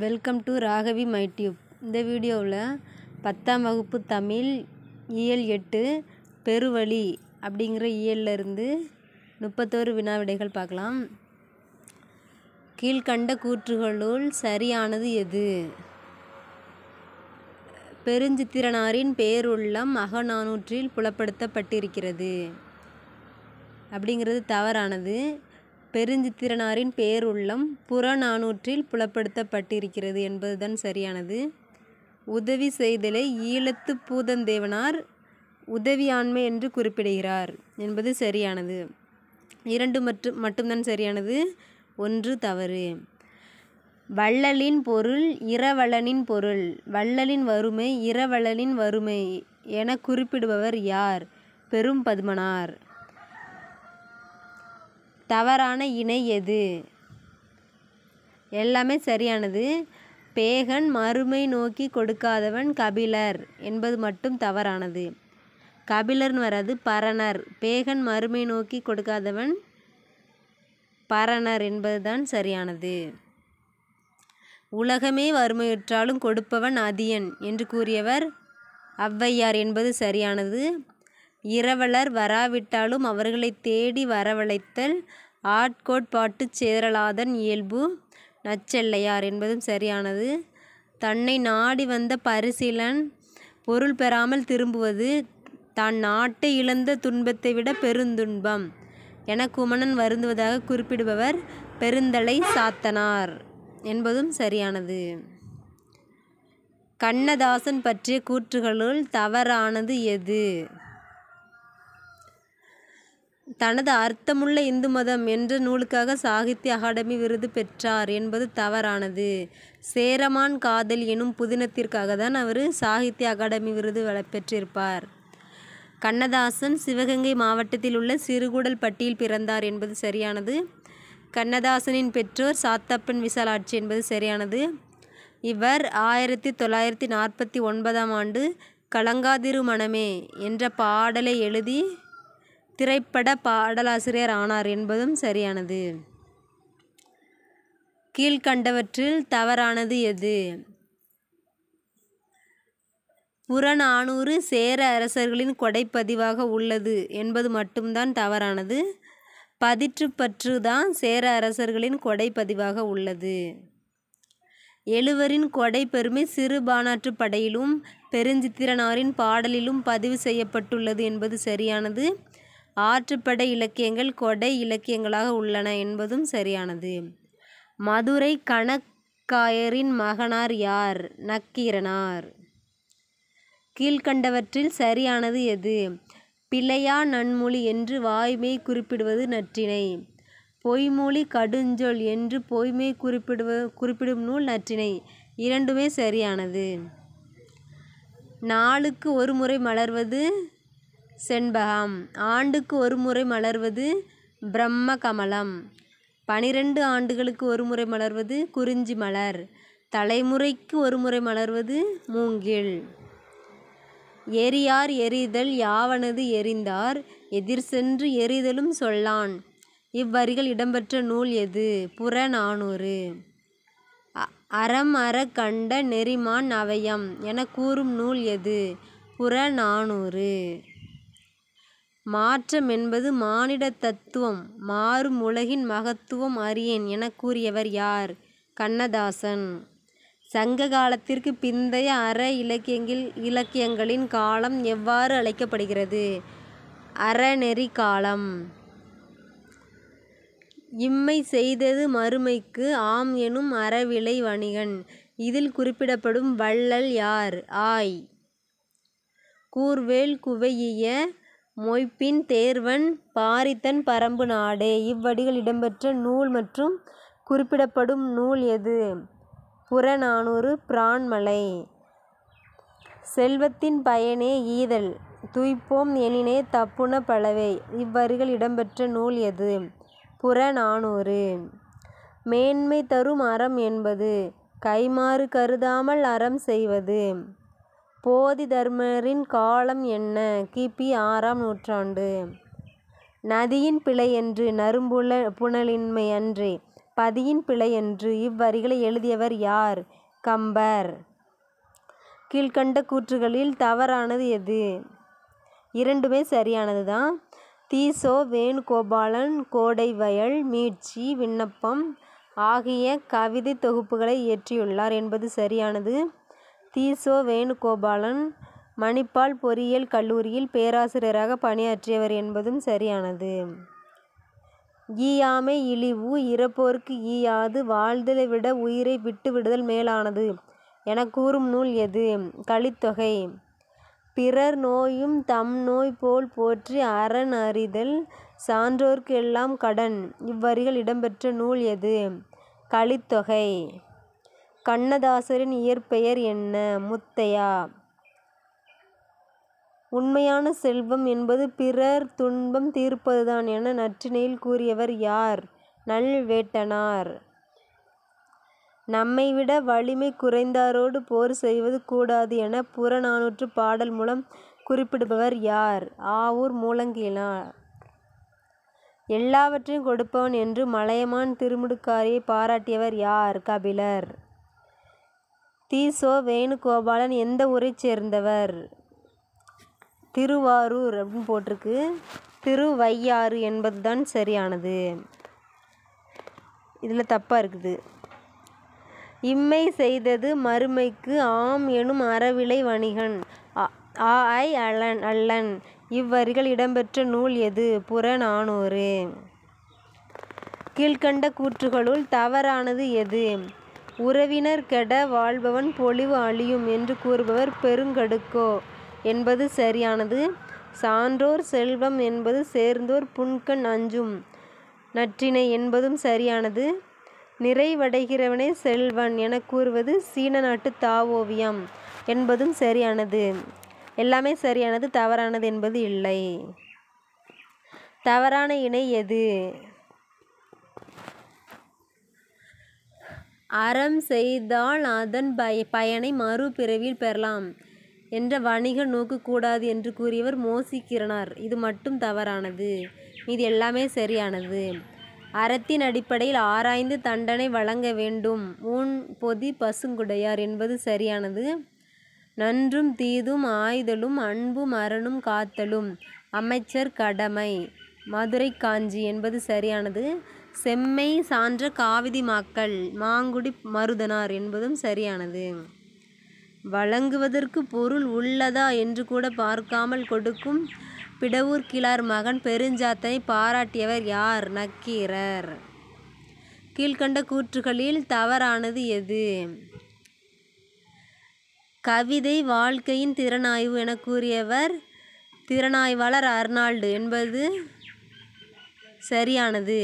Welcome to Raghavi my tube இந்த வீடியோவில் பத்தாம் வகுப்பு தமிழ் இயல் எட்டு பெருவழி அப்படிங்கிற இயலில் இருந்து முப்பத்தோரு வினாவிடைகள் பார்க்கலாம் கீழ்கண்ட கூற்றுகளுள் சரியானது எது பெருஞ்சித்திரனாரின் பேருள்ளம் அகநானூற்றில் புலப்படுத்தப்பட்டிருக்கிறது அப்படிங்கிறது தவறானது பெருஞ்சித்திரனாரின் பேருள்ளம் புறநானூற்றில் புலப்படுத்தப்பட்டிருக்கிறது என்பதுதான் சரியானது உதவி செய்தலை ஈழத்து பூதந்தேவனார் உதவியாண்மை என்று குறிப்பிடுகிறார் என்பது சரியானது இரண்டு மற்றும் மட்டும்தான் சரியானது ஒன்று தவறு வள்ளலின் பொருள் இரவளனின் பொருள் வள்ளலின் வறுமை இரவளனின் வறுமை என குறிப்பிடுபவர் யார் பெரும் பதுமனார் தவறான இணை எது எல்லாமே சரியானது பேகன் மறுமை நோக்கி கொடுக்காதவன் கபிலர் என்பது மட்டும் தவறானது கபிலர்னு வராது பரணர் பேகன் மறுமை நோக்கி கொடுக்காதவன் பரணர் என்பதுதான் சரியானது உலகமே வறுமையுற்றாலும் கொடுப்பவன் அதியன் என்று கூறியவர் ஔவையார் என்பது சரியானது இரவலர் வராவிட்டாலும் அவர்களை தேடி வரவழைத்தல் ஆட்கோட்பாட்டுச் சேரலாதன் இயல்பு நச்செல்லையார் என்பதும் சரியானது தன்னை நாடி வந்த பரிசீலன் பொருள் பெறாமல் திரும்புவது தான் நாட்டை இழந்த துன்பத்தை விட பெருந்துன்பம் என குமணன் வருந்துவதாக குறிப்பிடுபவர் பெருந்தலை சாத்தனார் என்பதும் சரியானது கண்ணதாசன் பற்றிய கூற்றுகளுள் தவறானது எது தனது அர்த்தமுள்ள இந்து மதம் என்ற நூலுக்காக சாகித்ய அகாடமி விருது பெற்றார் என்பது தவறானது சேரமான் காதல் எனும் புதினத்திற்காக தான் அவர் சாகித்ய அகாடமி விருது பெற்றிருப்பார் கண்ணதாசன் சிவகங்கை மாவட்டத்தில் உள்ள பட்டியில் பிறந்தார் என்பது சரியானது கண்ணதாசனின் பெற்றோர் சாத்தப்பன் விசாலாட்சி என்பது சரியானது இவர் ஆயிரத்தி தொள்ளாயிரத்தி நாற்பத்தி ஒன்பதாம் ஆண்டு கலங்காதிரு மனமே என்ற பாடலை எழுதி திரைப்பட பாடலாசிரியர் ஆனார் என்பதும் சரியானது கீழ்கண்டவற்றில் தவறானது எது புறநானூறு சேர அரசர்களின் கொடைப்பதிவாக உள்ளது என்பது மட்டும்தான் தவறானது பதிற்றுப்பற்று தான் சேர அரசர்களின் கொடைப்பதிவாக உள்ளது எழுவரின் கொடை பெருமை சிறு பானாற்று படையிலும் பெருஞ்சித்திரனாரின் பாடலிலும் பதிவு செய்யப்பட்டுள்ளது என்பது சரியானது ஆற்றுப்படை இலக்கியங்கள் கொடை இலக்கியங்களாக உள்ளன என்பதும் சரியானது மதுரை கணக்காயரின் மகனார் யார் நக்கீரனார் கீழ்கண்டவற்றில் சரியானது எது பிழையா நன்மொழி என்று வாய்மை குறிப்பிடுவது நற்றினை பொய்மொழி கடுஞ்சொல் என்று பொய்மை குறிப்பிடுவ குறிப்பிடும் நூல் நற்றினை இரண்டுமே சரியானது நாளுக்கு ஒரு முறை மலர்வது செண்பகம் ஆண்டுக்கு ஒரு முறை மலர்வது பிரம்ம கமலம் பனிரெண்டு ஆண்டுகளுக்கு ஒரு முறை மலர்வது குறிஞ்சி மலர் தலைமுறைக்கு ஒரு முறை மலர்வது மூங்கில் எரியார் எரிதல் யாவனது எரிந்தார் எதிர் சென்று எரிதலும் சொல்லான் இவ்வரிகள் இடம்பெற்ற நூல் எது புறநானூறு அறம் அற கண்ட நெறிமான் அவயம் என கூறும் நூல் எது புறநானூறு மாற்றம் என்பது மானிட தத்துவம் மாறும் உலகின் மகத்துவம் அறியேன் என கூறியவர் யார்? கண்ணதாசன். சங்க காலத்திற்கு பிந்தைய அற இலக்கியங்கள் இலக்கியங்களின் காலம் எவ்வாறு அழைக்கப்படுகிறது? அறநெறி காலம். இம்மை செய்தது மறுமைக்கு ஆம் எனும் அறவிலை வணிகன். இதில் குறிப்பிடப்படும் வள்ளல் யார்? ஆய். கூர்வேல் குவையிய மொய்ப்பின் தேர்வன் பாரித்தன் பரம்பு நாடே இவ்வடிகள் இடம்பெற்ற நூல் மற்றும் குறிப்பிடப்படும் நூல் எது புறநானூறு பிரான்மலை செல்வத்தின் பயனே ஈதல் துய்ப்போம் எனினே தப்புன பலவே இவ்வரிகள் இடம்பெற்ற நூல் எது புறநானூறு மேன்மை தரும் அறம் என்பது கைமாறு கருதாமல் அறம் செய்வது போதிதர்மரின் காலம் என்ன? கிபி ஆறாம் நூற்றாண்டு. நதியின் பிழை என்று புனலின்மை அன்றே பதியின் பிழையன்று. இவ்வரிகளை எழுதியவர் யார்? கம்பர். கீழ்க்கண்ட கூற்றுகளில் தவறானது எது? இரண்டுமே சரியானது தான். தீசோ வேணுகோபாலன் கோடை வயல் மீட்சி விண்ணப்பம் ஆகிய கவிதைத் தொகுப்புகளை இயற்றியுள்ளார் என்பது சரியானது. தீசோ வேணுகோபாலன் மணிப்பால் பொறியியல் கல்லூரியில் பேராசிரியராக பணியாற்றியவர் என்பதும் சரியானது ஈயாமை இழிவு இறப்போர்க்கு ஈயாது வாழ்தலை விட உயிரை விட்டு விடுதல் மேலானது என கூறும் நூல் எது கழித்தொகை பிறர் நோயும் தம் நோய் போல் போற்றி அரண் அறிதல் சான்றோர்க்கு எல்லாம் கடன் இவ்வரிகள் இடம்பெற்ற நூல் எது கழித்தொகை கண்ணதாசரின் இயற்பெயர் என்ன முத்தையா உண்மையான செல்வம் என்பது பிறர் துன்பம் தீர்ப்பதுதான் என நற்றினையில் கூறியவர் யார் நல்வேட்டனார் நம்மை விட வலிமை குறைந்தாரோடு போர் செய்வது கூடாது என புறநானூற்று பாடல் மூலம் குறிப்பிடுபவர் யார் ஆவூர் மூலங்கினார் எல்லாவற்றையும் கொடுப்பவன் என்று மலையமான் திருமுடுக்காரியை பாராட்டியவர் யார் கபிலர் தீசோ வேணுகோபாலன் எந்த ஊரை சேர்ந்தவர் திருவாரூர் அப்படின்னு போட்டிருக்கு திருவையாறு என்பது தான் சரியானது இதில் தப்பாக இருக்குது இம்மை செய்தது மறுமைக்கு ஆம் எனும் அறவிலை வணிகன் ஆ ஐ அலன் அல்லன் இவ்வரிகள் இடம்பெற்ற நூல் எது புறநானூறு கீழ்கண்ட கூற்றுகளுள் தவறானது எது உறவினர் கெட வாழ்பவன் பொலிவு அழியும் என்று கூறுபவர் பெருங்கடுக்கோ என்பது சரியானது சான்றோர் செல்வம் என்பது சேர்ந்தோர் புண்கண் அஞ்சும் நற்றினை என்பதும் சரியானது நிறைவடைகிறவனே செல்வன் என கூறுவது சீன நாட்டு தாவோவியம் என்பதும் சரியானது எல்லாமே சரியானது தவறானது என்பது இல்லை தவறான இணை எது அறம் செய்தால் அதன் பய பயனை மறுபிறவியில் பெறலாம் என்ற வணிக நோக்கு கூடாது என்று கூறியவர் மோசிக்கிறனார் இது மட்டும் தவறானது இது எல்லாமே சரியானது அறத்தின் அடிப்படையில் ஆராய்ந்து தண்டனை வழங்க வேண்டும் ஊன் பொதி பசுங்குடையார் என்பது சரியானது நன்றும் தீதும் ஆய்தலும் அன்பும் அறனும் காத்தலும் அமைச்சர் கடமை மதுரை காஞ்சி என்பது சரியானது செம்மை சான்ற காவிதி மாக்கள் மாங்குடி மருதனார் என்பதும் சரியானது வழங்குவதற்கு பொருள் உள்ளதா என்று கூட பார்க்காமல் கொடுக்கும் பிடவூர் கிளார் மகன் பெருஞ்சாத்தனை பாராட்டியவர் யார் நக்கீரர் கீழ்கண்ட கூற்றுகளில் தவறானது எது கவிதை வாழ்க்கையின் திறனாய்வு என கூறியவர் திறனாய்வாளர் அர்னால்டு என்பது சரியானது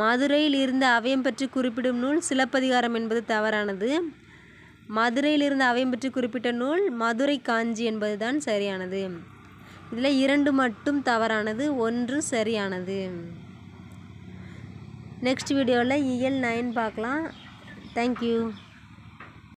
மதுரையில் இருந்த அவயம் பற்றி குறிப்பிடும் நூல் சிலப்பதிகாரம் என்பது தவறானது மதுரையில் இருந்த அவயம் பற்றி குறிப்பிட்ட நூல் மதுரை காஞ்சி என்பதுதான் சரியானது இதில் இரண்டு மட்டும் தவறானது ஒன்று சரியானது நெக்ஸ்ட் வீடியோவில் இஎல் நைன் பார்க்கலாம் தேங்க்யூ